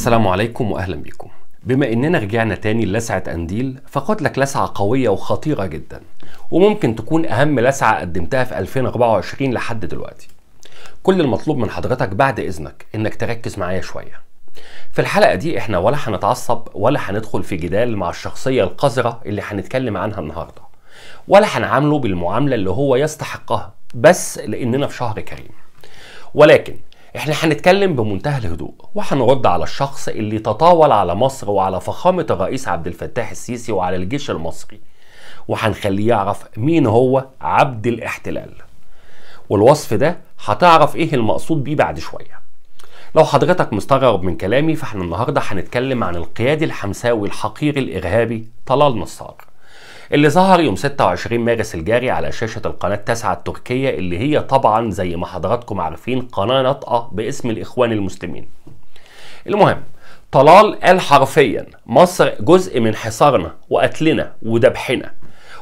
السلام عليكم واهلا بكم بما اننا رجعنا تاني لسعة قنديل فقد لك لسعة قوية وخطيرة جدا وممكن تكون اهم لسعة قدمتها في 2024 لحد دلوقتي كل المطلوب من حضرتك بعد اذنك انك تركز معايا شوية في الحلقة دي احنا ولا هنتعصب ولا هندخل في جدال مع الشخصية القذرة اللي هنتكلم عنها النهاردة ولا هنعامله بالمعاملة اللي هو يستحقها بس لاننا في شهر كريم ولكن احنا هنتكلم بمنتهى الهدوء وهنرد على الشخص اللي تطاول على مصر وعلى فخامة الرئيس عبد الفتاح السيسي وعلى الجيش المصري وهنخليه يعرف مين هو عبد الاحتلال والوصف ده هتعرف ايه المقصود بيه بعد شوية لو حضرتك مستغرب من كلامي فاحنا النهاردة هنتكلم عن القيادي الحمساوي الحقير الإرهابي طلال نصار اللي ظهر يوم 26 مارس الجاري على شاشة القناة 9 التركية اللي هي طبعا زي ما حضراتكم عارفين قناة ناطقة باسم الإخوان المسلمين المهم طلال قال حرفيا مصر جزء من حصارنا وقتلنا وذبحنا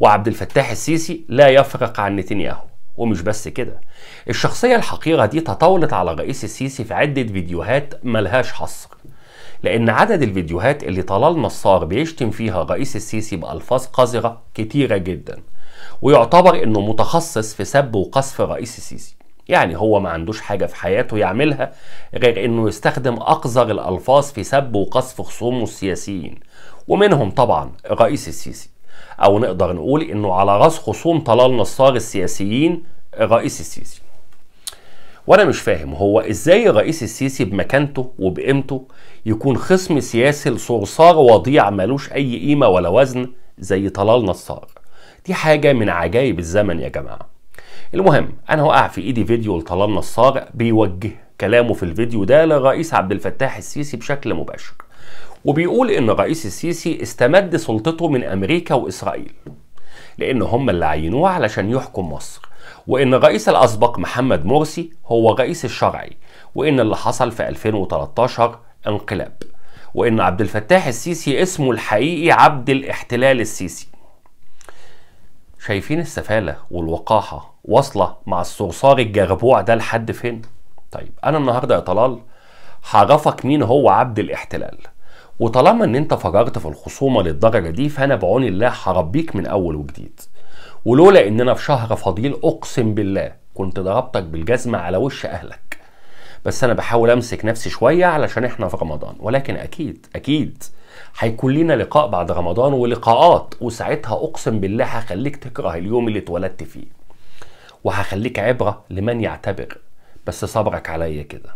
وعبد الفتاح السيسي لا يفرق عن نتنياهو ومش بس كده الشخصية الحقيرة دي تطاولت على الرئيس السيسي في عدة فيديوهات ملهاش حصر لأن عدد الفيديوهات اللي طلال نصار بيشتم فيها الرئيس السيسي بألفاظ قذرة كتيرة جدا ويعتبر إنه متخصص في سب وقصف الرئيس السيسي يعني هو ما عندوش حاجة في حياته يعملها غير إنه يستخدم أقذر الألفاظ في سب وقصف خصومه السياسيين ومنهم طبعا الرئيس السيسي أو نقدر نقول إنه على رأس خصوم طلال نصار السياسيين الرئيس السيسي وانا مش فاهم هو ازاي الرئيس السيسي بمكانته وبقيمته يكون خصم سياسي لصرصار وضيع ملوش اي قيمه ولا وزن زي طلال نصار دي حاجه من عجائب الزمن يا جماعه المهم انا وقع في ايدي فيديو لطلال نصار بيوجه كلامه في الفيديو ده للرئيس عبد الفتاح السيسي بشكل مباشر وبيقول ان الرئيس السيسي استمد سلطته من امريكا واسرائيل لأن هم اللي عينوه علشان يحكم مصر وإن الرئيس الأسبق محمد مرسي هو الرئيس الشرعي وإن اللي حصل في 2013 انقلاب وإن عبد الفتاح السيسي اسمه الحقيقي عبد الاحتلال السيسي شايفين السفالة والوقاحة واصلة مع الصرصار الجربوع ده لحد فين؟ طيب أنا النهاردة يا طلال هعرفك مين هو عبد الاحتلال وطالما ان انت فجرت في الخصومه للدرجه دي فانا بعون الله هربيك من اول وجديد ولولا اننا في شهر فضيل اقسم بالله كنت ضربتك بالجزمه على وش اهلك بس انا بحاول امسك نفسي شويه علشان احنا في رمضان ولكن اكيد اكيد هيكون لنا لقاء بعد رمضان ولقاءات وساعتها اقسم بالله هخليك تكره اليوم اللي اتولدت فيه وهخليك عبره لمن يعتبر بس صبرك عليا كده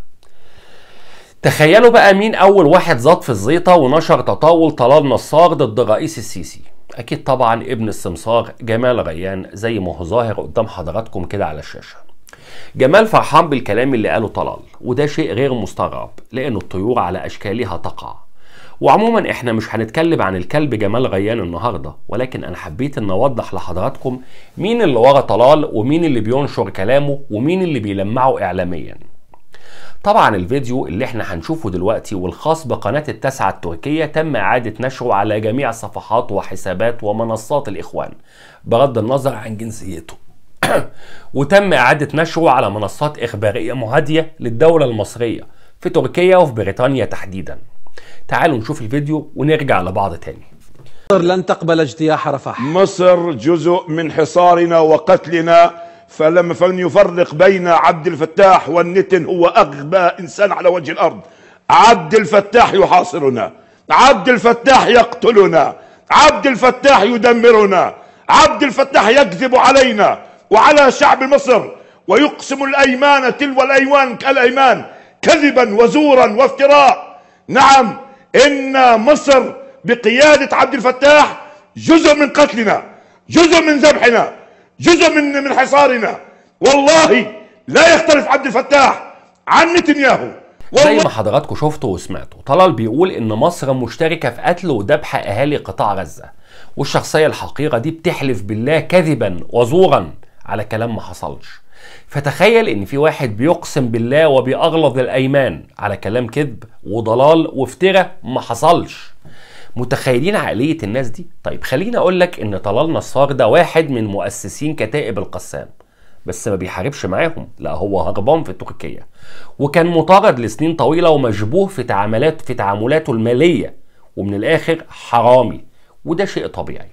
تخيلوا بقى مين اول واحد زاد في الزيطه ونشر تطاول طلال نصار ضد الرئيس السيسي اكيد طبعا ابن السمسار جمال ريان زي ما هو ظاهر قدام حضراتكم كده على الشاشه جمال فرحان بالكلام اللي قاله طلال وده شيء غير مستغرب لان الطيور على اشكالها تقع وعموما احنا مش هنتكلم عن الكلب جمال غيان النهارده ولكن انا حبيت ان اوضح لحضراتكم مين اللي ورا طلال ومين اللي بينشر كلامه ومين اللي بيلمعه اعلاميا طبعا الفيديو اللي احنا هنشوفه دلوقتي والخاص بقناة التاسعة التركية تم إعادة نشره على جميع صفحات وحسابات ومنصات الإخوان بغض النظر عن جنسيته وتم إعادة نشره على منصات إخبارية مهادية للدولة المصرية في تركيا وفي بريطانيا تحديدا تعالوا نشوف الفيديو ونرجع لبعض تاني مصر لن تقبل اجتياح رفح مصر جزء من حصارنا وقتلنا فلما فلن يفرق بين عبد الفتاح والنتن هو اغبى انسان على وجه الارض عبد الفتاح يحاصرنا عبد الفتاح يقتلنا عبد الفتاح يدمرنا عبد الفتاح يكذب علينا وعلى شعب مصر ويقسم الايمان تلو الايوان كالايمان كذبا وزورا وافتراء نعم ان مصر بقياده عبد الفتاح جزء من قتلنا جزء من ذبحنا جزء من من حصارنا والله لا يختلف عبد الفتاح عن نتنياهو زي ما حضراتكم شفتوا وسمعتوا طلال بيقول ان مصر مشتركه في قتل وذبح اهالي قطاع غزه والشخصيه الحقيره دي بتحلف بالله كذبا وزورا على كلام ما حصلش فتخيل ان في واحد بيقسم بالله وبيغلظ الايمان على كلام كذب وضلال وافتراء ما حصلش متخيلين عقليه الناس دي طيب خليني اقول لك ان طلال نصار ده واحد من مؤسسين كتائب القسام بس ما بيحاربش معاهم لا هو هربان في تركيا وكان مطارد لسنين طويله ومشبوه في تعاملات في تعاملاته الماليه ومن الاخر حرامي وده شيء طبيعي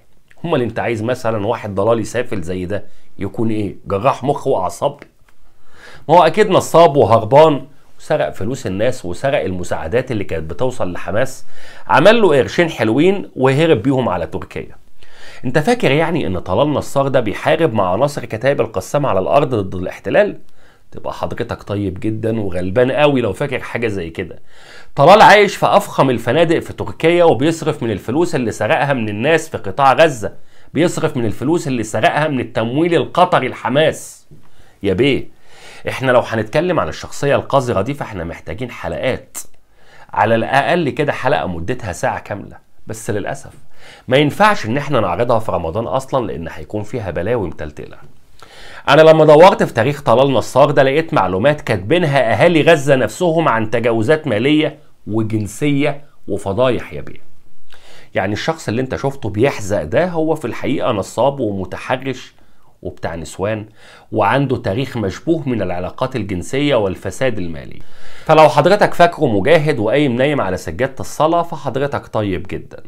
امال انت عايز مثلا واحد ضلالي سافل زي ده يكون ايه جراح مخ واعصاب ما هو اكيد نصاب وهربان سرق فلوس الناس وسرق المساعدات اللي كانت بتوصل لحماس عمل له قرشين حلوين وهرب بيهم على تركيا انت فاكر يعني ان طلال نصار ده بيحارب مع عناصر كتائب القسام على الارض ضد الاحتلال تبقى حضرتك طيب جدا وغلبان قوي لو فاكر حاجه زي كده طلال عايش في افخم الفنادق في تركيا وبيصرف من الفلوس اللي سرقها من الناس في قطاع غزه بيصرف من الفلوس اللي سرقها من التمويل القطري لحماس يا بيه احنا لو هنتكلم عن الشخصيه القذره دي فاحنا محتاجين حلقات على الاقل كده حلقه مدتها ساعه كامله بس للاسف ما ينفعش ان احنا نعرضها في رمضان اصلا لان هيكون فيها بلاوي متلتله انا لما دورت في تاريخ طلال نصار ده لقيت معلومات كاتبينها اهالي غزه نفسهم عن تجاوزات ماليه وجنسيه وفضايح يا بيه يعني الشخص اللي انت شفته بيحزق ده هو في الحقيقه نصاب ومتحرش وبتاع نسوان وعنده تاريخ مشبوه من العلاقات الجنسية والفساد المالي فلو حضرتك فاكره مجاهد وقايم نايم على سجادة الصلاة فحضرتك طيب جدا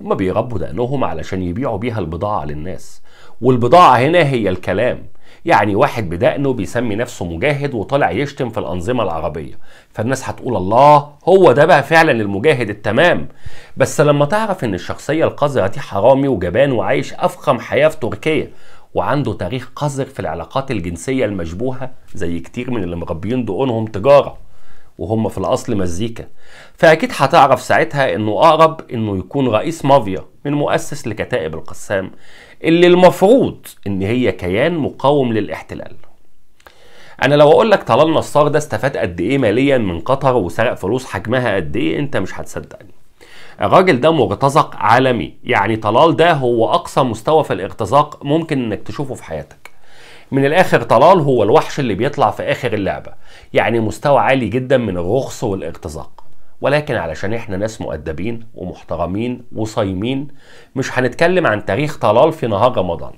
هما بيربوا دقنهم علشان يبيعوا بيها البضاعة للناس والبضاعة هنا هي الكلام يعني واحد بدقنه بيسمي نفسه مجاهد وطالع يشتم في الأنظمة العربية فالناس هتقول الله هو ده بقى فعلا المجاهد التمام بس لما تعرف ان الشخصية القذرة دي حرامي وجبان وعايش أفخم حياة في تركيا وعنده تاريخ قذر في العلاقات الجنسية المشبوهة زي كتير من اللي مربيين دقونهم تجارة وهم في الأصل مزيكا فأكيد هتعرف ساعتها إنه أقرب إنه يكون رئيس مافيا من مؤسس لكتائب القسام اللي المفروض إن هي كيان مقاوم للاحتلال انا لو اقول لك طلال نصار ده استفاد قد ايه ماليا من قطر وسرق فلوس حجمها قد ايه انت مش هتصدقني الراجل ده مرتزق عالمي يعني طلال ده هو اقصى مستوى في الارتزاق ممكن انك تشوفه في حياتك من الاخر طلال هو الوحش اللي بيطلع في اخر اللعبه يعني مستوى عالي جدا من الرخص والارتزاق ولكن علشان احنا ناس مؤدبين ومحترمين وصايمين مش هنتكلم عن تاريخ طلال في نهار رمضان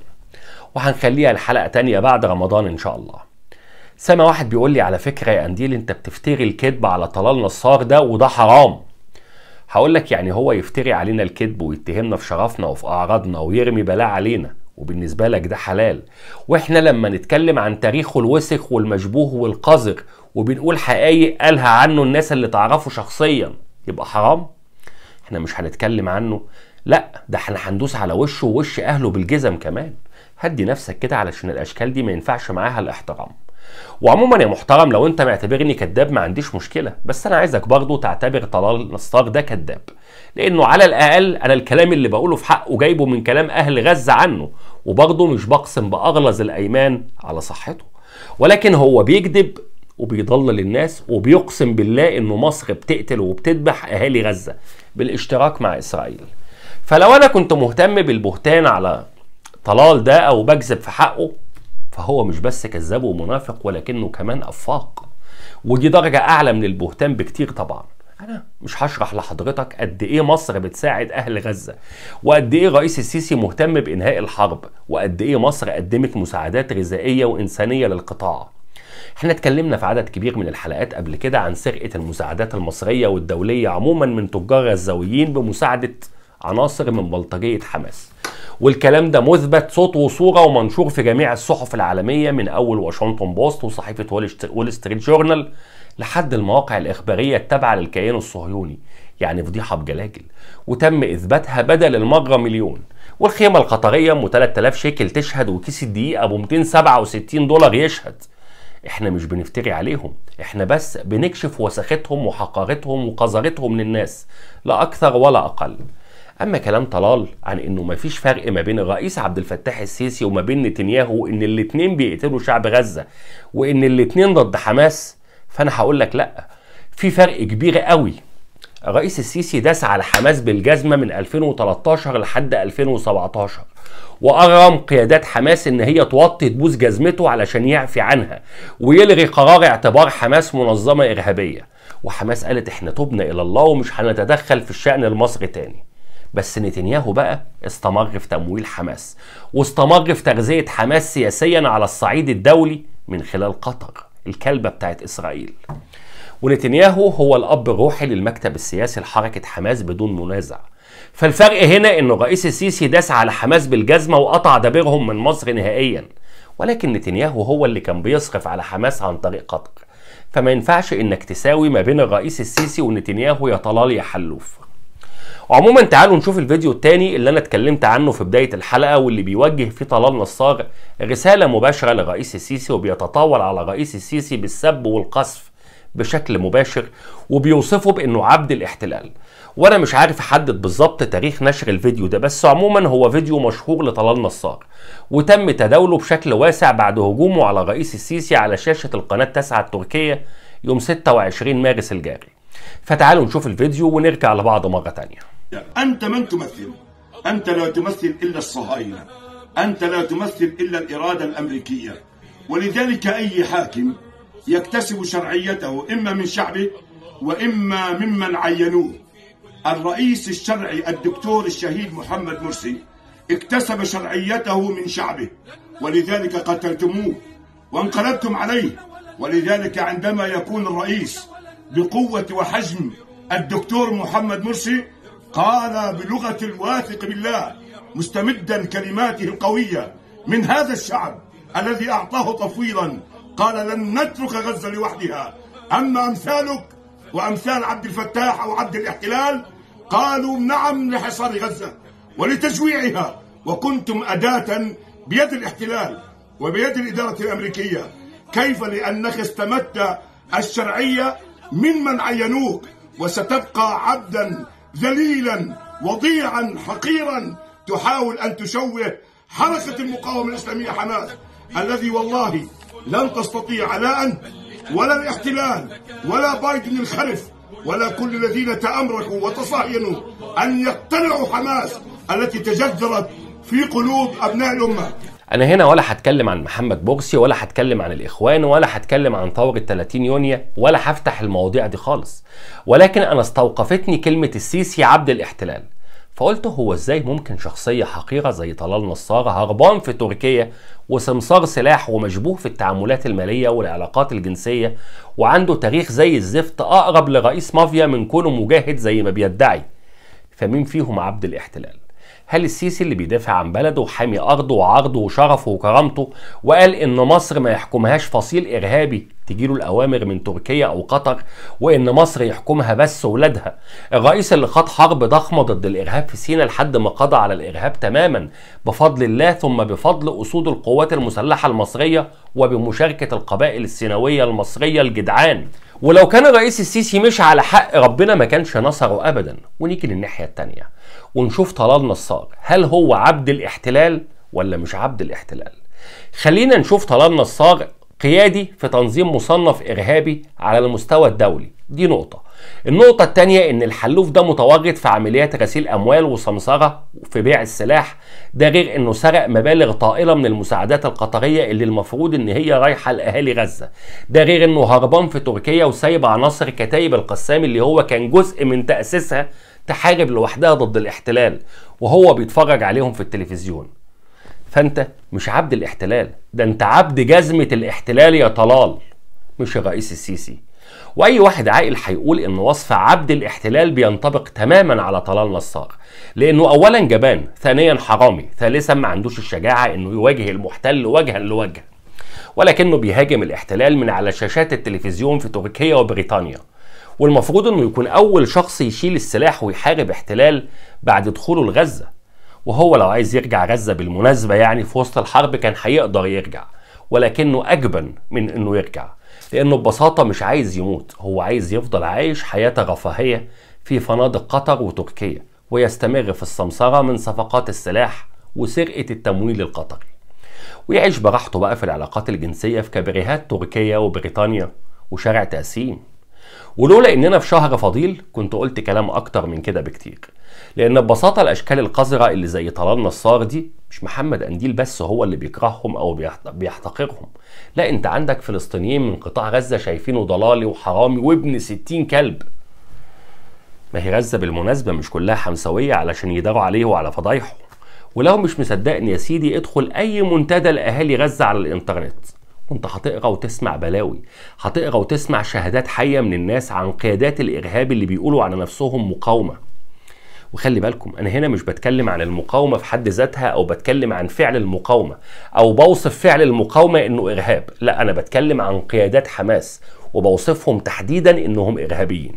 وهنخليها الحلقه تانية بعد رمضان ان شاء الله سامع واحد بيقول لي على فكره يا انديل انت بتفتري الكذب على طلال نصار ده وده حرام هقول لك يعني هو يفتري علينا الكذب ويتهمنا في شرفنا وفي اعراضنا ويرمي بلاء علينا وبالنسبه لك ده حلال واحنا لما نتكلم عن تاريخه الوسخ والمشبوه والقذر وبنقول حقائق قالها عنه الناس اللي تعرفه شخصيا يبقى حرام احنا مش هنتكلم عنه لا ده احنا هندوس على وشه ووش اهله بالجزم كمان هدي نفسك كده علشان الاشكال دي ما ينفعش معاها الاحترام وعموما يا محترم لو انت معتبرني كذاب ما عنديش مشكله بس انا عايزك برضه تعتبر طلال نصار ده كذاب لانه على الاقل انا الكلام اللي بقوله في حقه جايبه من كلام اهل غزه عنه وبرضه مش بقسم باغلظ الايمان على صحته ولكن هو بيكذب وبيضلل الناس وبيقسم بالله انه مصر بتقتل وبتذبح اهالي غزه بالاشتراك مع اسرائيل فلو انا كنت مهتم بالبهتان على طلال ده او بكذب في حقه فهو مش بس كذاب ومنافق ولكنه كمان أفاق ودي درجة أعلى من البهتان بكتير طبعا أنا مش هشرح لحضرتك قد إيه مصر بتساعد أهل غزة وقد إيه رئيس السيسي مهتم بإنهاء الحرب وقد إيه مصر قدمت مساعدات غذائية وإنسانية للقطاع احنا اتكلمنا في عدد كبير من الحلقات قبل كده عن سرقة المساعدات المصرية والدولية عموما من تجار غزاويين بمساعدة عناصر من بلطجية حماس والكلام ده مثبت صوت وصوره ومنشور في جميع الصحف العالميه من اول واشنطن بوست وصحيفه وول ستريت جورنال لحد المواقع الاخباريه التابعه للكيان الصهيوني يعني فضيحه بجلاجل وتم اثباتها بدل المجره مليون والخيمه القطريه ام 3000 شيكل تشهد وكيس الدقيق ابو 267 دولار يشهد احنا مش بنفتري عليهم احنا بس بنكشف وسختهم وحقارتهم وقذرتهم للناس لا اكثر ولا اقل اما كلام طلال عن انه مفيش فرق ما بين الرئيس عبد الفتاح السيسي وما بين نتنياهو وان الاتنين بيقتلوا شعب غزه وان الاتنين ضد حماس فانا هقول لك لا في فرق كبير قوي الرئيس السيسي داس على حماس بالجزمه من 2013 لحد 2017 وأرغم قيادات حماس إن هي توطي تبوس جزمته علشان يعفي عنها ويلغي قرار اعتبار حماس منظمة إرهابية وحماس قالت إحنا تبنا إلى الله ومش هنتدخل في الشأن المصري تاني بس نتنياهو بقى استمر في تمويل حماس واستمر في تغذية حماس سياسيا على الصعيد الدولي من خلال قطر الكلبة بتاعت إسرائيل ونتنياهو هو الأب الروحي للمكتب السياسي لحركة حماس بدون منازع فالفرق هنا أن الرئيس السيسي داس على حماس بالجزمة وقطع دبيرهم من مصر نهائيا ولكن نتنياهو هو اللي كان بيصرف على حماس عن طريق قطر فما ينفعش انك تساوي ما بين الرئيس السيسي ونتنياهو يا طلال يا حلوف عموما تعالوا نشوف الفيديو الثاني اللي انا اتكلمت عنه في بدايه الحلقه واللي بيوجه فيه طلال نصار رساله مباشره لرئيس السيسي وبيتطاول على رئيس السيسي بالسب والقصف بشكل مباشر وبيوصفه بانه عبد الاحتلال وانا مش عارف احدد بالظبط تاريخ نشر الفيديو ده بس عموما هو فيديو مشهور لطلال نصار وتم تداوله بشكل واسع بعد هجومه على رئيس السيسي على شاشه القناه 9 التركيه يوم 26 مارس الجاري فتعالوا نشوف الفيديو ونرجع لبعض مره تانيه أنت من تمثل أنت لا تمثل إلا الصهاينة أنت لا تمثل إلا الإرادة الأمريكية ولذلك أي حاكم يكتسب شرعيته إما من شعبه وإما ممن عينوه الرئيس الشرعي الدكتور الشهيد محمد مرسي اكتسب شرعيته من شعبه ولذلك قتلتموه وانقلبتم عليه ولذلك عندما يكون الرئيس بقوة وحجم الدكتور محمد مرسي قال بلغة الواثق بالله مستمدا كلماته القوية من هذا الشعب الذي أعطاه تفويضا قال لن نترك غزة لوحدها أما أمثالك وأمثال عبد الفتاح أو عبد الاحتلال قالوا نعم لحصار غزة ولتجويعها وكنتم أداة بيد الاحتلال وبيد الإدارة الأمريكية كيف لأنك استمدت الشرعية ممن عينوك وستبقى عبدا ذليلا وضيعا حقيرا تحاول أن تشوه حركة المقاومة الإسلامية حماس الذي والله لن تستطيع لا أنت ولا الاحتلال ولا بايدن الخلف ولا كل الذين تأمركوا وتصهينوا أن يقتنعوا حماس التي تجذرت في قلوب أبناء الأمة انا هنا ولا هتكلم عن محمد بورسي ولا هتكلم عن الاخوان ولا هتكلم عن ثوره 30 يونيو ولا هفتح المواضيع دي خالص ولكن انا استوقفتني كلمه السيسي عبد الاحتلال فقلت هو ازاي ممكن شخصيه حقيره زي طلال نصار هربان في تركيا وسمسار سلاح ومشبوه في التعاملات الماليه والعلاقات الجنسيه وعنده تاريخ زي الزفت اقرب لرئيس مافيا من كونه مجاهد زي ما بيدعي فمين فيهم عبد الاحتلال هل السيسي اللي بيدافع عن بلده وحامي أرضه وعرضه وشرفه وكرامته وقال إن مصر ما يحكمهاش فصيل إرهابي تجيله الأوامر من تركيا أو قطر وإن مصر يحكمها بس ولادها الرئيس اللي خاض حرب ضخمة ضد الإرهاب في سينا لحد ما قضى على الإرهاب تماما بفضل الله ثم بفضل أسود القوات المسلحة المصرية وبمشاركة القبائل السيناوية المصرية الجدعان ولو كان الرئيس السيسي مش على حق ربنا ما كانش نصره أبدا ونيجي للناحية الثانيه ونشوف طلال نصار هل هو عبد الاحتلال ولا مش عبد الاحتلال خلينا نشوف طلال نصار قيادي في تنظيم مصنف إرهابي على المستوى الدولي دي نقطة النقطة الثانية إن الحلوف ده متورط في عمليات غسيل أموال وسمسرة في بيع السلاح ده غير إنه سرق مبالغ طائلة من المساعدات القطرية اللي المفروض إن هي رايحة لأهالي غزة ده غير إنه هربان في تركيا وسايب عناصر كتايب القسام اللي هو كان جزء من تأسيسها تحارب لوحدها ضد الاحتلال وهو بيتفرج عليهم في التلفزيون فانت مش عبد الاحتلال ده انت عبد جزمة الاحتلال يا طلال مش الرئيس السيسي واي واحد عاقل هيقول ان وصف عبد الاحتلال بينطبق تماما على طلال نصار لانه اولا جبان ثانيا حرامي ثالثا ما عندوش الشجاعه انه يواجه المحتل وجها لوجه ولكنه بيهاجم الاحتلال من على شاشات التلفزيون في تركيا وبريطانيا والمفروض انه يكون اول شخص يشيل السلاح ويحارب احتلال بعد دخوله لغزه وهو لو عايز يرجع غزه بالمناسبه يعني في وسط الحرب كان هيقدر يرجع ولكنه اجبن من انه يرجع لانه ببساطه مش عايز يموت هو عايز يفضل عايش حياه رفاهيه في فنادق قطر وتركيا ويستمر في السمسره من صفقات السلاح وسرقه التمويل القطري ويعيش براحته بقى في العلاقات الجنسيه في كابريهات تركيا وبريطانيا وشارع تقسيم ولولا اننا في شهر فضيل كنت قلت كلام اكتر من كده بكتير لان ببساطه الاشكال القذره اللي زي طلال نصار دي مش محمد قنديل بس هو اللي بيكرههم او بيحتقرهم لا انت عندك فلسطينيين من قطاع غزه شايفينه ضلالي وحرامي وابن ستين كلب ما هي غزه بالمناسبه مش كلها حمسويه علشان يداروا عليه وعلى فضايحه ولو مش مصدقني يا سيدي ادخل اي منتدى لاهالي غزه على الانترنت انت هتقرا وتسمع بلاوي هتقرا وتسمع شهادات حيه من الناس عن قيادات الارهاب اللي بيقولوا على نفسهم مقاومه وخلي بالكم انا هنا مش بتكلم عن المقاومه في حد ذاتها او بتكلم عن فعل المقاومه او بوصف فعل المقاومه انه ارهاب لا انا بتكلم عن قيادات حماس وبوصفهم تحديدا انهم ارهابيين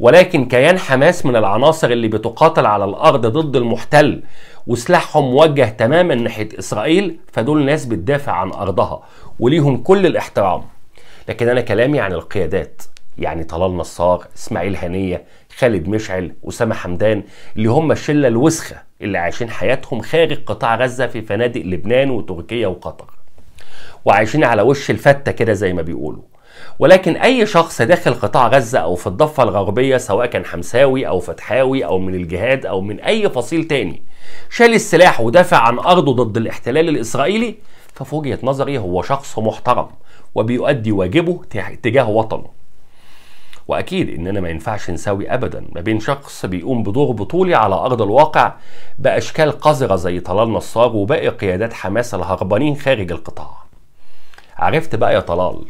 ولكن كيان حماس من العناصر اللي بتقاتل على الارض ضد المحتل وسلاحهم موجه تماما ناحيه اسرائيل فدول ناس بتدافع عن ارضها وليهم كل الاحترام لكن انا كلامي عن القيادات يعني طلال نصار اسماعيل هنيه خالد مشعل اسامه حمدان اللي هم الشله الوسخه اللي عايشين حياتهم خارج قطاع غزه في فنادق لبنان وتركيا وقطر وعايشين على وش الفته كده زي ما بيقولوا ولكن اي شخص داخل قطاع غزه او في الضفه الغربيه سواء كان حمساوي او فتحاوي او من الجهاد او من اي فصيل تاني شال السلاح ودافع عن أرضه ضد الاحتلال الإسرائيلي ففي وجهة نظري هو شخص محترم وبيؤدي واجبه تجاه وطنه واكيد اننا ما ينفعش نساوي ابدا ما بين شخص بيقوم بدور بطولي على ارض الواقع باشكال قذره زي طلال نصار وباقي قيادات حماس الهربانين خارج القطاع عرفت بقى يا طلال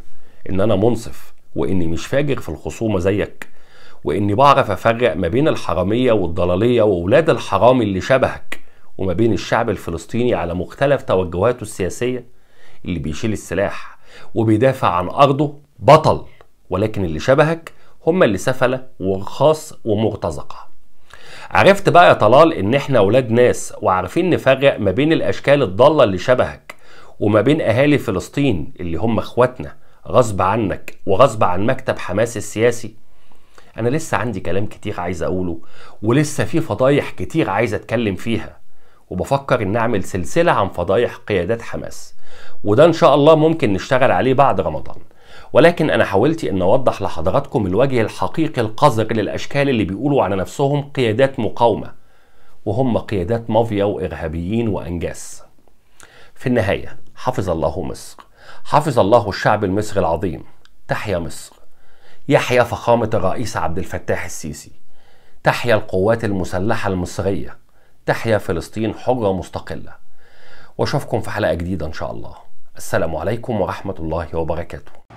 ان انا منصف واني مش فاجر في الخصومه زيك واني بعرف افرق ما بين الحراميه والضلاليه واولاد الحرام اللي شبهك وما بين الشعب الفلسطيني على مختلف توجهاته السياسيه اللي بيشيل السلاح وبيدافع عن ارضه بطل ولكن اللي شبهك هم اللي سفله ورخاص ومرتزقه عرفت بقى يا طلال ان احنا اولاد ناس وعارفين نفرق ما بين الاشكال الضاله اللي شبهك وما بين اهالي فلسطين اللي هم اخواتنا غصب عنك وغصب عن مكتب حماس السياسي انا لسه عندي كلام كتير عايز اقوله ولسه في فضايح كتير عايز اتكلم فيها وبفكر ان اعمل سلسله عن فضايح قيادات حماس وده ان شاء الله ممكن نشتغل عليه بعد رمضان ولكن انا حاولت ان اوضح لحضراتكم الوجه الحقيقي القذر للاشكال اللي بيقولوا على نفسهم قيادات مقاومه وهم قيادات مافيا وارهابيين وانجاس في النهايه حفظ الله مصر حفظ الله الشعب المصري العظيم تحيا مصر يحيى فخامة الرئيس عبد الفتاح السيسي تحيا القوات المسلحة المصرية تحيا فلسطين حرة مستقلة واشوفكم في حلقة جديدة ان شاء الله السلام عليكم ورحمة الله وبركاته